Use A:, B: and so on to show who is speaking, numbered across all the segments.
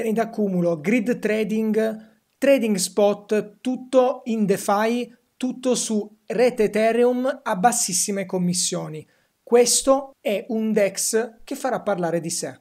A: piani d'accumulo, grid trading, trading spot, tutto in DeFi, tutto su rete Ethereum a bassissime commissioni. Questo è un DEX che farà parlare di sé.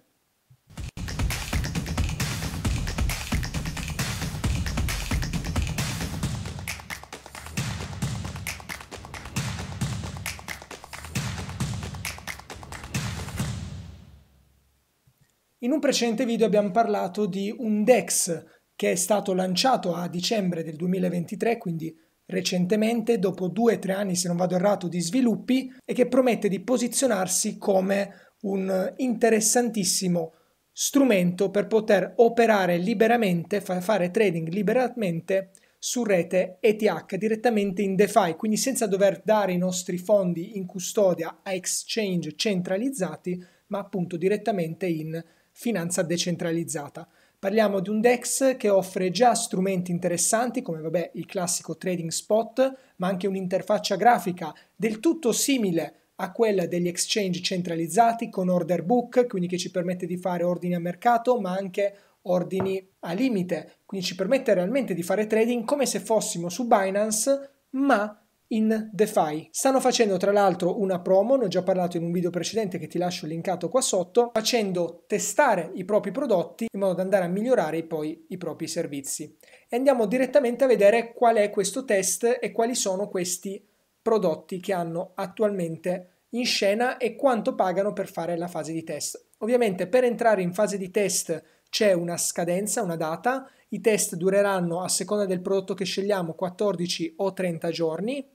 A: In un precedente video abbiamo parlato di un DEX che è stato lanciato a dicembre del 2023, quindi recentemente, dopo due o tre anni se non vado errato di sviluppi, e che promette di posizionarsi come un interessantissimo strumento per poter operare liberamente, fare trading liberamente su rete ETH direttamente in DeFi, quindi senza dover dare i nostri fondi in custodia a exchange centralizzati, ma appunto direttamente in DeFi finanza decentralizzata. Parliamo di un DEX che offre già strumenti interessanti come vabbè, il classico trading spot, ma anche un'interfaccia grafica del tutto simile a quella degli exchange centralizzati con order book, quindi che ci permette di fare ordini a mercato, ma anche ordini a limite, quindi ci permette realmente di fare trading come se fossimo su Binance, ma in DeFi. Stanno facendo tra l'altro una promo, ne ho già parlato in un video precedente che ti lascio linkato qua sotto, facendo testare i propri prodotti in modo da andare a migliorare poi i propri servizi. E andiamo direttamente a vedere qual è questo test e quali sono questi prodotti che hanno attualmente in scena e quanto pagano per fare la fase di test. Ovviamente per entrare in fase di test c'è una scadenza, una data, i test dureranno a seconda del prodotto che scegliamo 14 o 30 giorni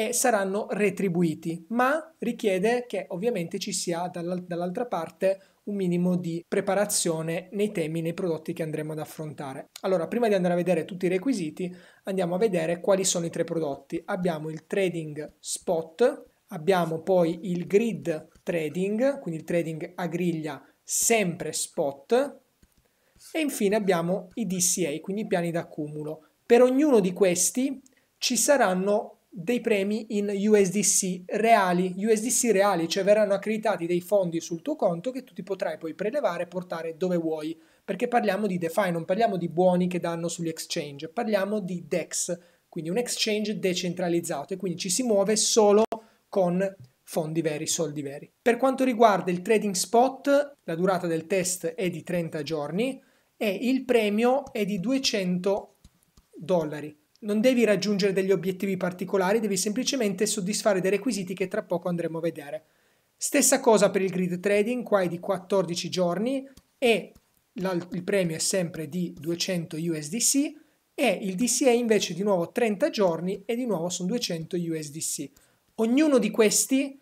A: e saranno retribuiti, ma richiede che ovviamente ci sia dall'altra parte un minimo di preparazione nei temi, nei prodotti che andremo ad affrontare. Allora, prima di andare a vedere tutti i requisiti, andiamo a vedere quali sono i tre prodotti. Abbiamo il trading spot, abbiamo poi il grid trading, quindi il trading a griglia sempre spot, e infine abbiamo i DCA, quindi i piani d'accumulo. Per ognuno di questi ci saranno dei premi in USDC reali, USDC reali, cioè verranno accreditati dei fondi sul tuo conto che tu ti potrai poi prelevare e portare dove vuoi, perché parliamo di DeFi, non parliamo di buoni che danno sugli exchange, parliamo di DEX, quindi un exchange decentralizzato e quindi ci si muove solo con fondi veri, soldi veri. Per quanto riguarda il trading spot, la durata del test è di 30 giorni e il premio è di 200 dollari. Non devi raggiungere degli obiettivi particolari, devi semplicemente soddisfare dei requisiti che tra poco andremo a vedere. Stessa cosa per il grid trading, qua è di 14 giorni e il premio è sempre di 200 USDC e il DCA invece di nuovo 30 giorni e di nuovo sono 200 USDC. Ognuno di questi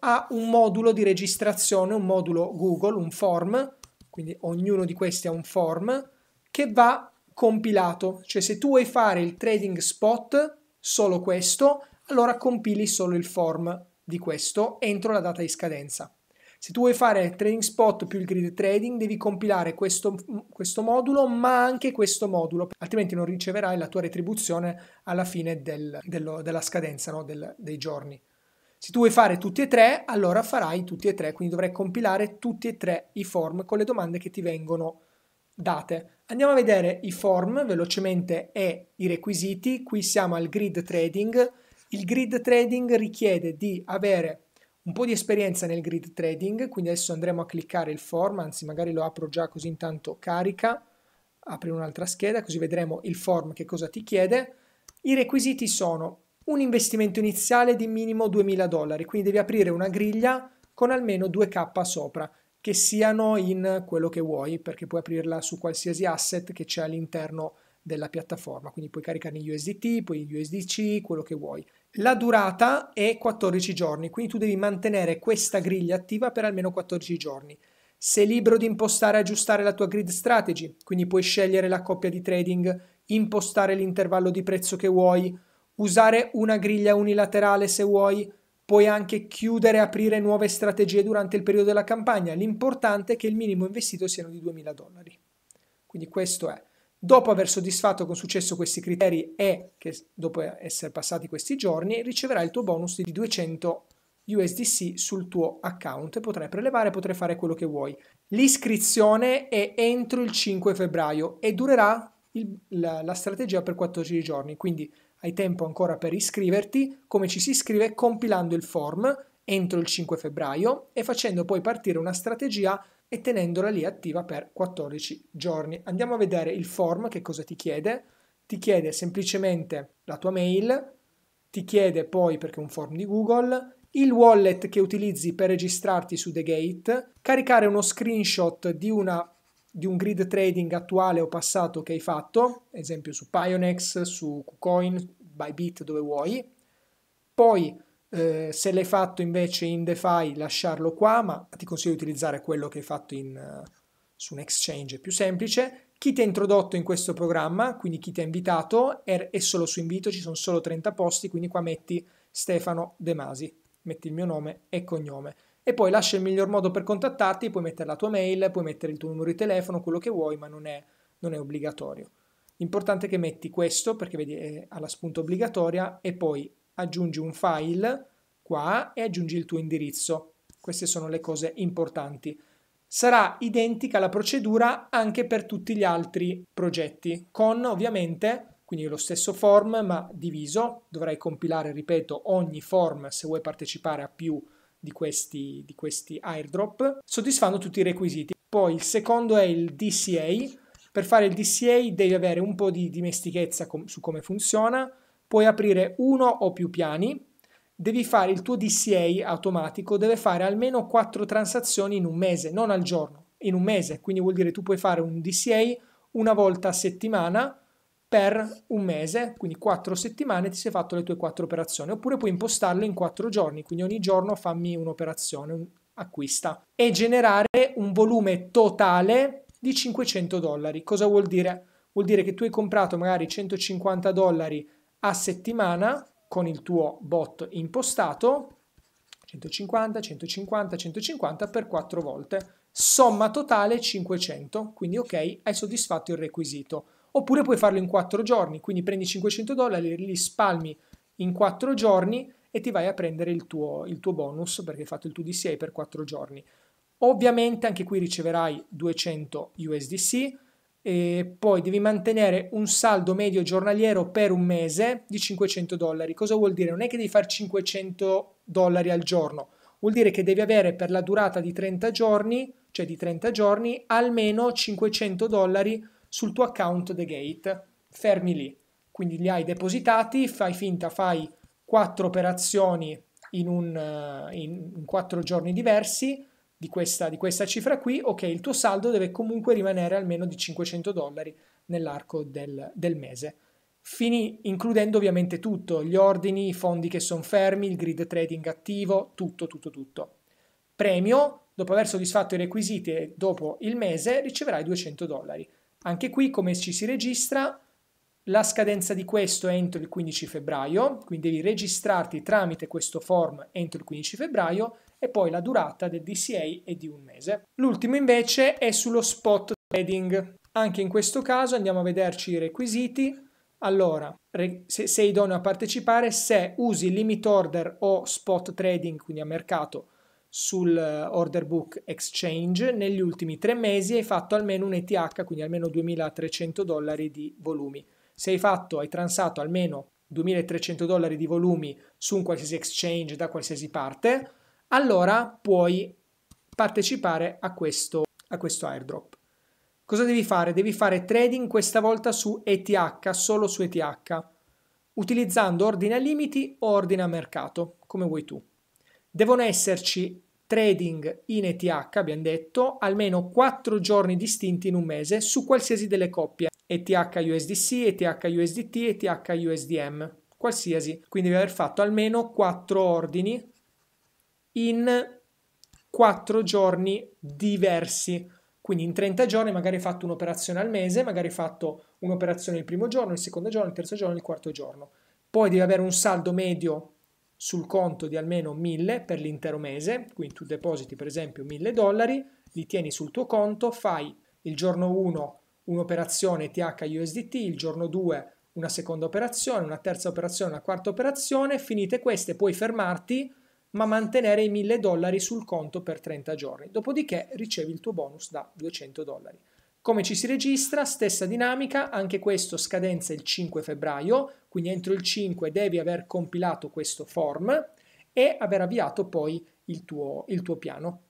A: ha un modulo di registrazione, un modulo Google, un form, quindi ognuno di questi ha un form che va compilato, cioè se tu vuoi fare il trading spot, solo questo, allora compili solo il form di questo entro la data di scadenza. Se tu vuoi fare trading spot più il grid trading, devi compilare questo, questo modulo, ma anche questo modulo, altrimenti non riceverai la tua retribuzione alla fine del, dello, della scadenza no? del, dei giorni. Se tu vuoi fare tutti e tre, allora farai tutti e tre, quindi dovrai compilare tutti e tre i form con le domande che ti vengono date. Andiamo a vedere i form velocemente e i requisiti. Qui siamo al grid trading. Il grid trading richiede di avere un po' di esperienza nel grid trading, quindi adesso andremo a cliccare il form, anzi magari lo apro già così intanto carica, apri un'altra scheda così vedremo il form che cosa ti chiede. I requisiti sono un investimento iniziale di minimo 2000 dollari, quindi devi aprire una griglia con almeno 2k sopra che siano in quello che vuoi, perché puoi aprirla su qualsiasi asset che c'è all'interno della piattaforma, quindi puoi caricare in USDT, poi in USDC, quello che vuoi. La durata è 14 giorni, quindi tu devi mantenere questa griglia attiva per almeno 14 giorni. Sei libero di impostare e aggiustare la tua grid strategy, quindi puoi scegliere la coppia di trading, impostare l'intervallo di prezzo che vuoi, usare una griglia unilaterale se vuoi, Puoi anche chiudere e aprire nuove strategie durante il periodo della campagna. L'importante è che il minimo investito siano di 2.000 dollari. Quindi questo è. Dopo aver soddisfatto con successo questi criteri e che dopo essere passati questi giorni riceverai il tuo bonus di 200 USDC sul tuo account. Potrai prelevare, potrai fare quello che vuoi. L'iscrizione è entro il 5 febbraio e durerà il, la, la strategia per 14 giorni. Quindi hai tempo ancora per iscriverti, come ci si iscrive compilando il form entro il 5 febbraio e facendo poi partire una strategia e tenendola lì attiva per 14 giorni. Andiamo a vedere il form che cosa ti chiede. Ti chiede semplicemente la tua mail, ti chiede poi, perché è un form di Google, il wallet che utilizzi per registrarti su The Gate, caricare uno screenshot di una di un grid trading attuale o passato che hai fatto, esempio su Pionex, su KuCoin, Bybit, dove vuoi. Poi eh, se l'hai fatto invece in DeFi lasciarlo qua, ma ti consiglio di utilizzare quello che hai fatto in, uh, su un exchange più semplice. Chi ti ha introdotto in questo programma, quindi chi ti ha invitato, è, è solo su invito, ci sono solo 30 posti, quindi qua metti Stefano De Masi, metti il mio nome e cognome e poi lascia il miglior modo per contattarti, puoi mettere la tua mail, puoi mettere il tuo numero di telefono, quello che vuoi, ma non è, non è obbligatorio. L'importante è che metti questo, perché vedi è alla spunta obbligatoria, e poi aggiungi un file qua e aggiungi il tuo indirizzo. Queste sono le cose importanti. Sarà identica la procedura anche per tutti gli altri progetti, con ovviamente quindi lo stesso form ma diviso. Dovrai compilare, ripeto, ogni form se vuoi partecipare a più di questi, di questi airdrop, soddisfando tutti i requisiti. Poi il secondo è il DCA. Per fare il DCA devi avere un po' di dimestichezza com- su come funziona, puoi aprire uno o più piani, devi fare il tuo DCA automatico, deve fare almeno quattro transazioni in un mese, non al giorno, in un mese, quindi vuol dire tu puoi fare un DCA una volta a settimana per un mese, quindi quattro settimane ti sei fatto le tue quattro operazioni, oppure puoi impostarlo in quattro giorni, quindi ogni giorno fammi un'operazione, un acquista e generare un volume totale di 500 dollari. Cosa vuol dire? Vuol dire che tu hai comprato magari 150 dollari a settimana con il tuo bot impostato 150, 150, 150 per quattro volte. Somma totale 500, quindi ok, hai soddisfatto il requisito. Oppure puoi farlo in 4 giorni, quindi prendi 500 dollari, li spalmi in 4 giorni e ti vai a prendere il tuo, il tuo bonus perché hai fatto il tuo DCA per 4 giorni. Ovviamente anche qui riceverai 200 USDC e poi devi mantenere un saldo medio giornaliero per un mese di 500 dollari. Cosa vuol dire? Non è che devi fare 500 dollari al giorno, vuol dire che devi avere per la durata di 30 giorni, cioè di 30 giorni, almeno 500 dollari sul tuo account The Gate, fermi lì. Quindi li hai depositati, fai finta, fai quattro operazioni in, un, eh, in, in quattro giorni diversi di questa, di questa cifra qui, ok, il tuo saldo deve comunque rimanere almeno di 500 dollari nell'arco del, del mese. Fini, includendo ovviamente tutto, gli ordini, i fondi che sono fermi, il grid trading attivo, tutto, tutto, tutto. Premio, dopo aver soddisfatto i requisiti e dopo il mese riceverai 200 dollari. Anche qui come ci si registra? La scadenza di questo è entro il 15 febbraio, quindi devi registrarti tramite questo form entro il 15 febbraio e poi la durata del DCA è di un mese. L'ultimo invece è sullo spot trading. Anche in questo caso andiamo a vederci i requisiti. Allora, se sei idoneo a partecipare, se usi limit order o spot trading, quindi a mercato, sul eh, order book exchange negli ultimi tre mesi hai fatto almeno un ETH, quindi almeno 2300 dollari di volumi. Se hai fatto, hai transato almeno 2300 dollari di volumi su un qualsiasi exchange da qualsiasi parte, allora puoi partecipare a questo, a questo airdrop. Cosa devi fare? Devi fare trading questa volta su ETH, solo su ETH, utilizzando ordine a limiti o ordine a mercato, come vuoi tu. Devono esserci trading in ETH, abbiamo detto, almeno 4 giorni distinti in un mese su qualsiasi delle coppie ETH USDC, ETH USDT, ETH USDM, qualsiasi. Quindi devi aver fatto almeno 4 ordini in 4 giorni diversi. Quindi in 30 giorni magari hai fatto un'operazione al mese, magari hai fatto un'operazione il primo giorno, il secondo giorno, il terzo giorno, il quarto giorno. Poi devi avere un saldo medio sul conto di almeno 1000 per l'intero mese, quindi tu depositi per esempio 1000 dollari, li tieni sul tuo conto, fai il giorno 1 un'operazione TH-USDT, il giorno 2 una seconda operazione, una terza operazione, una quarta operazione, finite queste puoi fermarti ma mantenere i 1000 dollari sul conto per 30 giorni, dopodiché ricevi il tuo bonus da 200 dollari. Come ci si registra? Stessa dinamica, anche questo scadenza il 5 febbraio, quindi entro il 5 devi aver compilato questo form e aver avviato poi il tuo, il tuo piano.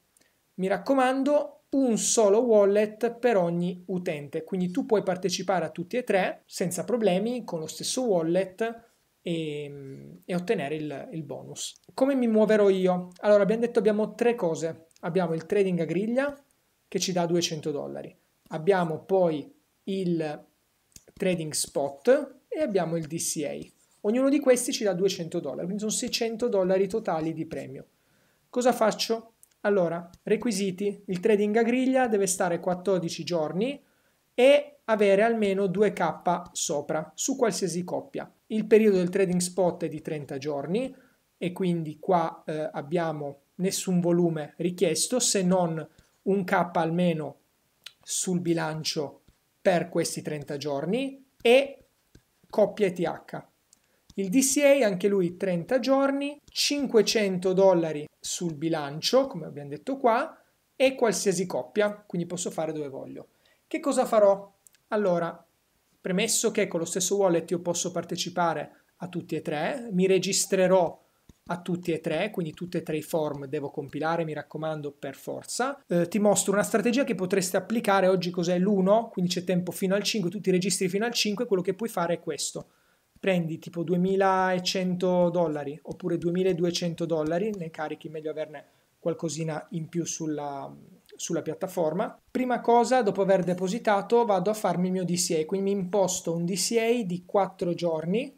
A: Mi raccomando, un solo wallet per ogni utente, quindi tu puoi partecipare a tutti e tre senza problemi con lo stesso wallet e, e ottenere il, il, bonus. Come mi muoverò io? Allora abbiamo detto abbiamo tre cose. Abbiamo il trading a griglia che ci dà 200 dollari. Abbiamo poi il trading spot e abbiamo il DCA. Ognuno di questi ci dà 200 dollari, quindi sono 600 dollari totali di premio. Cosa faccio? Allora, requisiti, il trading a griglia deve stare 14 giorni e avere almeno 2k sopra su qualsiasi coppia. Il periodo del trading spot è di 30 giorni e quindi qua eh, abbiamo nessun volume richiesto se non un k almeno sul bilancio per questi 30 giorni e coppia ETH. Il DCA anche lui 30 giorni, 500 dollari sul bilancio, come abbiamo detto qua, e qualsiasi coppia, quindi posso fare dove voglio. Che cosa farò? Allora, premesso che con lo stesso wallet io posso partecipare a tutti e tre, mi registrerò a tutti e tre, quindi tutte e tre i form devo compilare, mi raccomando, per forza. Eh, ti mostro una strategia che potreste applicare oggi, cos'è l'1, quindi c'è tempo fino al 5, tutti i registri fino al 5, quello che puoi fare è questo. Prendi tipo 2100 dollari oppure 2200 dollari, ne carichi, meglio averne qualcosina in più sulla, sulla piattaforma. Prima cosa, dopo aver depositato, vado a farmi il mio DCA, quindi mi imposto un DCA di 4 giorni,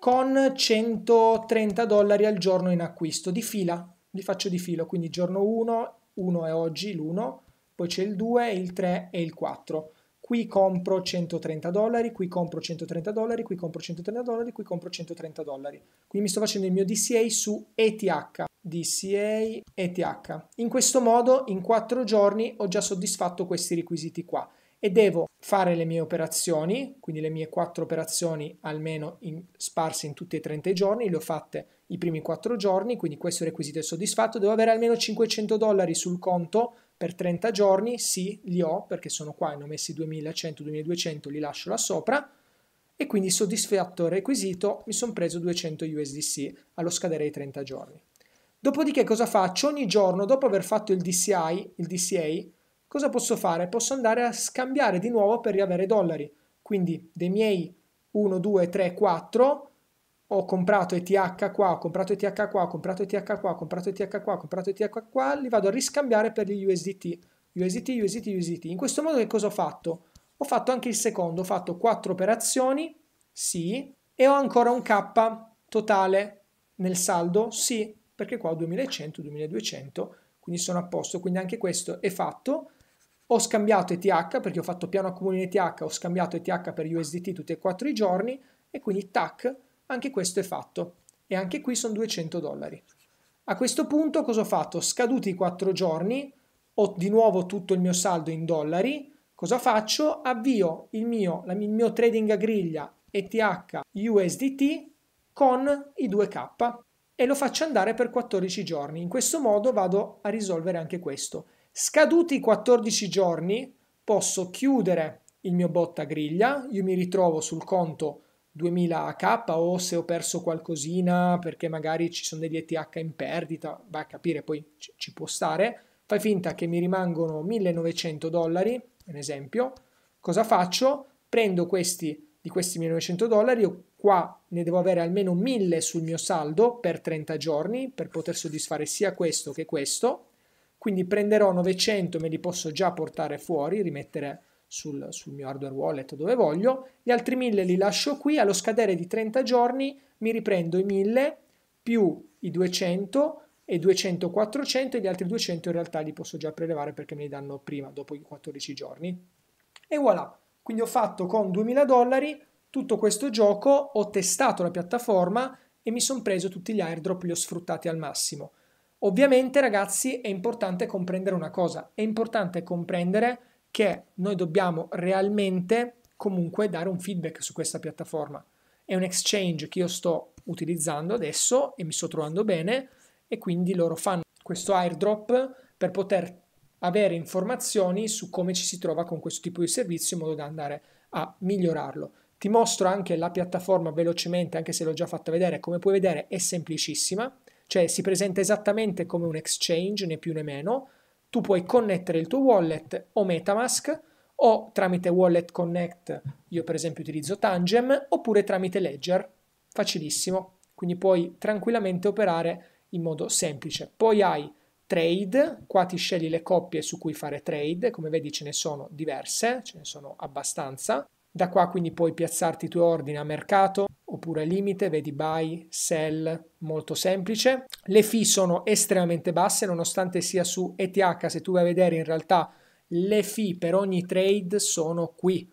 A: con 130 dollari al giorno in acquisto di fila, li faccio di filo, quindi giorno 1, 1 è oggi l'1, poi c'è il 2, il 3 e il 4. Qui compro 130 dollari, qui compro 130 dollari, qui compro 130 dollari, qui compro 130 dollari. Quindi mi sto facendo il mio DCA su ETH, DCA ETH. In questo modo in 4 giorni ho già soddisfatto questi requisiti qua e devo fare le mie operazioni, quindi le mie quattro operazioni almeno in, sparse in tutti e 30 giorni, le ho fatte i primi quattro giorni, quindi questo requisito è soddisfatto, devo avere almeno 500 dollari sul conto per 30 giorni, sì, li ho perché sono qua, ne ho messi 2100, 2200, li lascio là sopra e quindi soddisfatto il requisito mi sono preso 200 USDC allo scadere dei 30 giorni. Dopodiché cosa faccio? Ogni giorno dopo aver fatto il DCI, il DCA, cosa posso fare? Posso andare a scambiare di nuovo per riavere dollari. Quindi dei miei 1, 2, 3, 4 ho comprato ETH qua, ho comprato ETH qua, ho comprato ETH qua, ho comprato ETH qua, ho comprato ETH qua, li vado a riscambiare per gli USDT. USDT, USDT, USDT. In questo modo che cosa ho fatto? Ho fatto anche il secondo, ho fatto 4 operazioni, sì, e ho ancora un K totale nel saldo, sì, perché qua ho 2100, 2200, quindi sono a posto, quindi anche questo è fatto ho scambiato ETH perché ho fatto piano accumulo in ETH, ho scambiato ETH per USDT tutti e quattro i giorni e quindi tac, anche questo è fatto. E anche qui sono 200 dollari. A questo punto cosa ho fatto? Scaduti i quattro giorni, ho di nuovo tutto il mio saldo in dollari, cosa faccio? Avvio il mio, la, il mio trading a griglia ETH USDT con i 2K e lo faccio andare per 14 giorni. In questo modo vado a risolvere anche questo. Scaduti i 14 giorni posso chiudere il mio botta griglia, io mi ritrovo sul conto 2000k o se ho perso qualcosina perché magari ci sono degli ETH in perdita, vai a capire, poi ci, ci può stare. Fai finta che mi rimangono 1900 dollari, un esempio. Cosa faccio? Prendo questi di questi 1900 dollari, io qua ne devo avere almeno 1000 sul mio saldo per 30 giorni per poter soddisfare sia questo che questo quindi prenderò 900, me li posso già portare fuori, rimettere sul, sul mio hardware wallet dove voglio. Gli altri 1000 li lascio qui, allo scadere di 30 giorni mi riprendo i 1000 più i 200 e 200 400 e gli altri 200 in realtà li posso già prelevare perché me li danno prima, dopo i 14 giorni. E voilà, quindi ho fatto con 2000 dollari tutto questo gioco, ho testato la piattaforma e mi sono preso tutti gli airdrop, li ho sfruttati al massimo. Ovviamente ragazzi è importante comprendere una cosa, è importante comprendere che noi dobbiamo realmente comunque dare un feedback su questa piattaforma. È un exchange che io sto utilizzando adesso e mi sto trovando bene e quindi loro fanno questo airdrop per poter avere informazioni su come ci si trova con questo tipo di servizio in modo da andare a migliorarlo. Ti mostro anche la piattaforma velocemente, anche se l'ho già fatta vedere, come puoi vedere è semplicissima cioè si presenta esattamente come un exchange, né più né meno. Tu puoi connettere il tuo wallet o Metamask o tramite Wallet Connect, io per esempio utilizzo Tangem, oppure tramite Ledger, facilissimo, quindi puoi tranquillamente operare in modo semplice. Poi hai trade, qua ti scegli le coppie su cui fare trade, come vedi ce ne sono diverse, ce ne sono abbastanza. Da qua quindi puoi piazzarti i tuoi ordini a mercato, oppure limite, vedi buy, sell, molto semplice. Le fee sono estremamente basse nonostante sia su ETH, se tu vai a vedere in realtà le fee per ogni trade sono qui.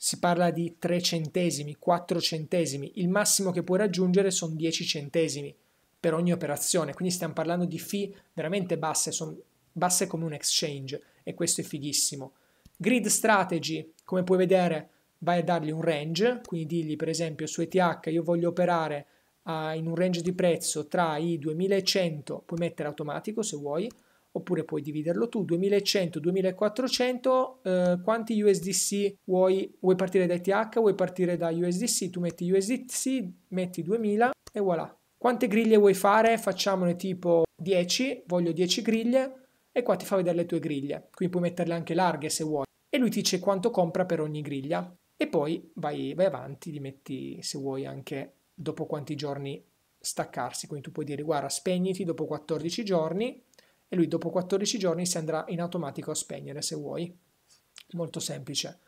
A: Si parla di 3 centesimi, 4 centesimi, il massimo che puoi raggiungere sono 10 centesimi per ogni operazione, quindi stiamo parlando di fee veramente basse, sono basse come un exchange e questo è fighissimo. Grid strategy, come puoi vedere, vai a dargli un range, quindi digli per esempio su ETH io voglio operare a, in un range di prezzo tra i 2100, puoi mettere automatico se vuoi, oppure puoi dividerlo tu, 2100, 2400, eh, quanti USDC vuoi, vuoi partire da ETH, vuoi partire da USDC, tu metti USDC, metti 2000 e voilà. Quante griglie vuoi fare? Facciamone tipo 10, voglio 10 griglie e qua ti fa vedere le tue griglie, qui puoi metterle anche larghe se vuoi e lui ti dice quanto compra per ogni griglia e poi vai, vai avanti, li metti se vuoi anche dopo quanti giorni staccarsi, quindi tu puoi dire guarda spegniti dopo 14 giorni e lui dopo 14 giorni si andrà in automatico a spegnere se vuoi, molto semplice.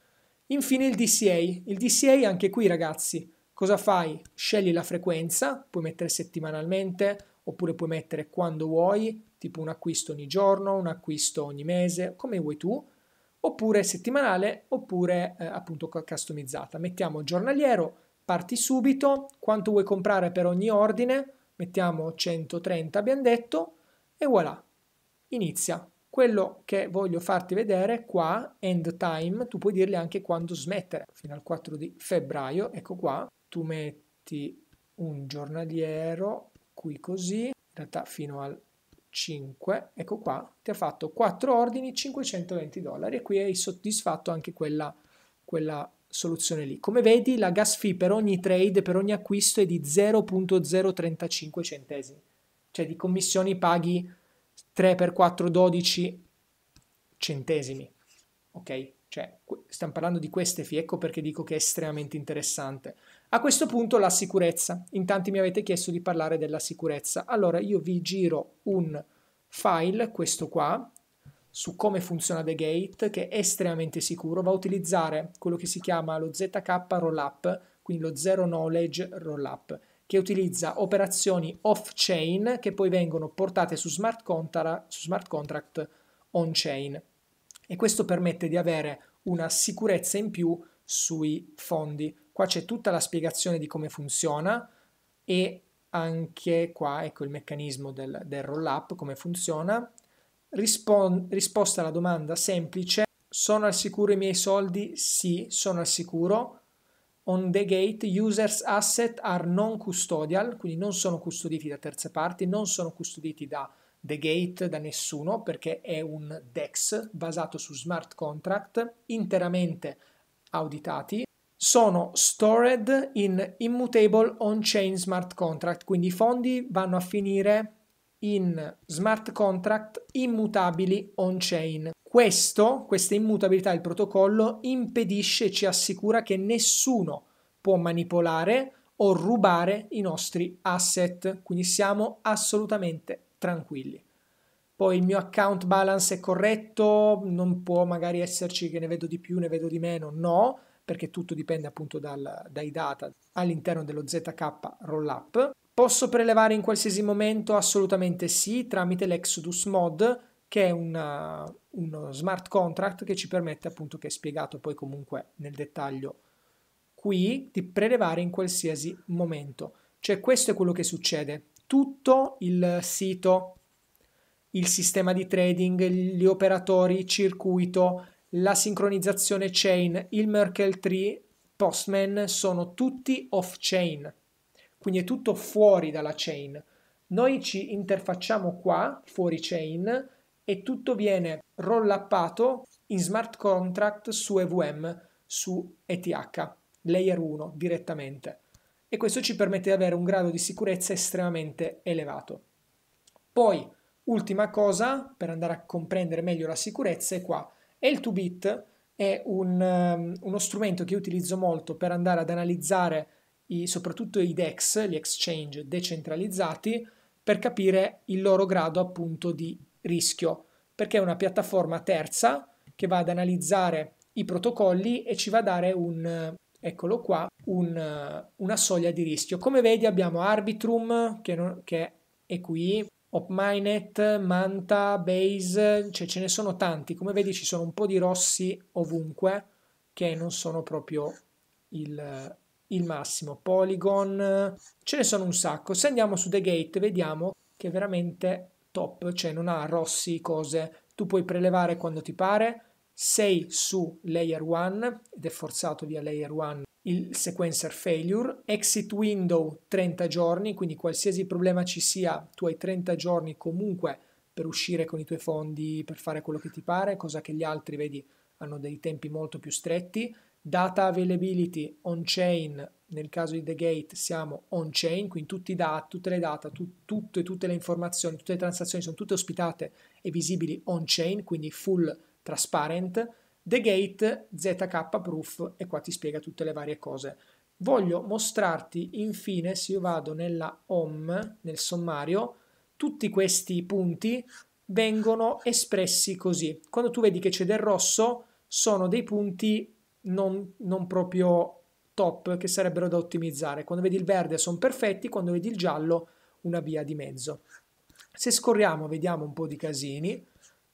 A: Infine il DCA, il DCA anche qui ragazzi, cosa fai? Scegli la frequenza, puoi mettere settimanalmente oppure puoi mettere quando vuoi, tipo un acquisto ogni giorno, un acquisto ogni mese, come vuoi tu, oppure settimanale oppure eh, appunto customizzata. Mettiamo giornaliero, parti subito, quanto vuoi comprare per ogni ordine, mettiamo 130 abbiamo detto e voilà, inizia. Quello che voglio farti vedere qua, end time, tu puoi dirgli anche quando smettere, fino al 4 di febbraio, ecco qua, tu metti un giornaliero qui così, in realtà fino al 5, ecco qua, ti ha fatto 4 ordini, 520 dollari e qui hai soddisfatto anche quella, quella soluzione lì. Come vedi la gas fee per ogni trade, per ogni acquisto è di 0.035 centesimi, cioè di commissioni paghi 3 per 4, 12 centesimi, ok? Cioè, stiamo parlando di queste FI, ecco perché dico che è estremamente interessante. A questo punto la sicurezza. In tanti mi avete chiesto di parlare della sicurezza. Allora, io vi giro un file, questo qua, su come funziona The Gate, che è estremamente sicuro. Va a utilizzare quello che si chiama lo ZK Rollup, quindi lo Zero Knowledge Rollup, che utilizza operazioni off-chain che poi vengono portate su smart contract, su smart contract on-chain e questo permette di avere una sicurezza in più sui fondi. Qua c'è tutta la spiegazione di come funziona e anche qua ecco il meccanismo del, del roll up, come funziona. Rispon- risposta alla domanda semplice, sono al sicuro i miei soldi? Sì, sono al sicuro. On the gate, users asset are non custodial, quindi non sono custoditi da terze parti, non sono custoditi da The Gate da nessuno perché è un DEX basato su smart contract interamente auditati. Sono stored in immutable on-chain smart contract, quindi i fondi vanno a finire in smart contract immutabili on-chain. Questo, questa immutabilità del protocollo impedisce e ci assicura che nessuno può manipolare o rubare i nostri asset, quindi siamo assolutamente tranquilli. Poi il mio account balance è corretto, non può magari esserci che ne vedo di più, ne vedo di meno, no, perché tutto dipende appunto dal, dai data all'interno dello ZK Rollup. Posso prelevare in qualsiasi momento? Assolutamente sì, tramite l'Exodus Mod, che è una, uno smart contract che ci permette appunto, che è spiegato poi comunque nel dettaglio qui, di prelevare in qualsiasi momento. Cioè questo è quello che succede tutto il sito, il sistema di trading, gli operatori, il circuito, la sincronizzazione chain, il Merkle tree, Postman sono tutti off chain, quindi è tutto fuori dalla chain. Noi ci interfacciamo qua, fuori chain, e tutto viene rollappato in smart contract su EVM, su ETH, layer 1 direttamente e questo ci permette di avere un grado di sicurezza estremamente elevato. Poi, ultima cosa, per andare a comprendere meglio la sicurezza, è qua. L2bit è un, um, uno strumento che utilizzo molto per andare ad analizzare i, soprattutto i DEX, gli exchange decentralizzati, per capire il loro grado appunto di rischio, perché è una piattaforma terza che va ad analizzare i protocolli e ci va a dare un, eccolo qua, un, una soglia di rischio. Come vedi abbiamo Arbitrum che, non, che è qui, OpMinet, Manta, Base, cioè ce ne sono tanti. Come vedi ci sono un po' di rossi ovunque che non sono proprio il, il massimo. Polygon, ce ne sono un sacco. Se andiamo su The Gate vediamo che è veramente top, cioè non ha rossi cose. Tu puoi prelevare quando ti pare, 6 su layer 1 ed è forzato via layer 1 il sequencer failure, exit window 30 giorni, quindi qualsiasi problema ci sia, tu hai 30 giorni comunque per uscire con i tuoi fondi, per fare quello che ti pare, cosa che gli altri, vedi, hanno dei tempi molto più stretti. Data availability on-chain, nel caso di The Gate siamo on-chain, quindi tutti da, tutte le data, tu, tutte, tutte le informazioni, tutte le transazioni sono tutte ospitate e visibili on-chain, quindi full transparent, the gate, zk proof e qua ti spiega tutte le varie cose. Voglio mostrarti infine, se io vado nella home, nel sommario, tutti questi punti vengono espressi così. Quando tu vedi che c'è del rosso, sono dei punti non, non proprio top che sarebbero da ottimizzare. Quando vedi il verde sono perfetti, quando vedi il giallo una via di mezzo. Se scorriamo, vediamo un po' di casini,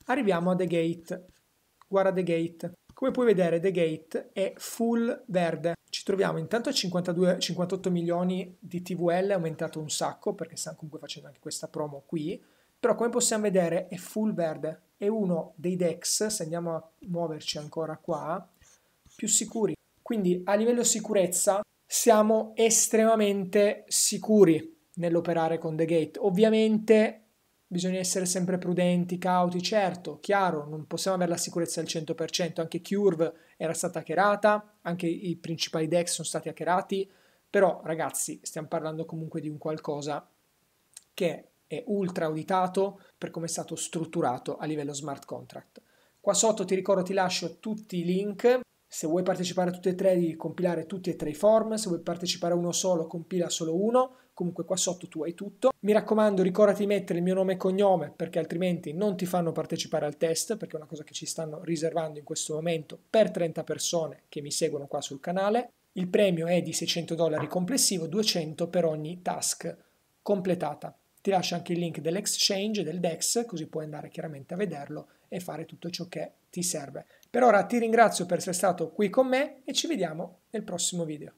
A: arriviamo a The Gate. Guarda The Gate. Come puoi vedere The Gate è full verde. Ci troviamo intanto a 52, 58 milioni di TVL, aumentato un sacco perché stanno comunque facendo anche questa promo qui, però come possiamo vedere è full verde. È uno dei DEX, se andiamo a muoverci ancora qua, più sicuri. Quindi a livello sicurezza siamo estremamente sicuri nell'operare con The Gate. Ovviamente Bisogna essere sempre prudenti, cauti, certo, chiaro, non possiamo avere la sicurezza al 100%, anche Curve era stata hackerata, anche i principali DEX sono stati hackerati, però ragazzi stiamo parlando comunque di un qualcosa che è ultra auditato per come è stato strutturato a livello smart contract. Qua sotto ti ricordo ti lascio tutti i link, se vuoi partecipare a tutti e tre devi compilare tutti e tre i form, se vuoi partecipare a uno solo compila solo uno, Comunque qua sotto tu hai tutto. Mi raccomando, ricordati di mettere il mio nome e cognome perché altrimenti non ti fanno partecipare al test, perché è una cosa che ci stanno riservando in questo momento per 30 persone che mi seguono qua sul canale. Il premio è di 600 dollari complessivo, 200 per ogni task completata. Ti lascio anche il link dell'exchange, del DEX, così puoi andare chiaramente a vederlo e fare tutto ciò che ti serve. Per ora ti ringrazio per essere stato qui con me e ci vediamo nel prossimo video.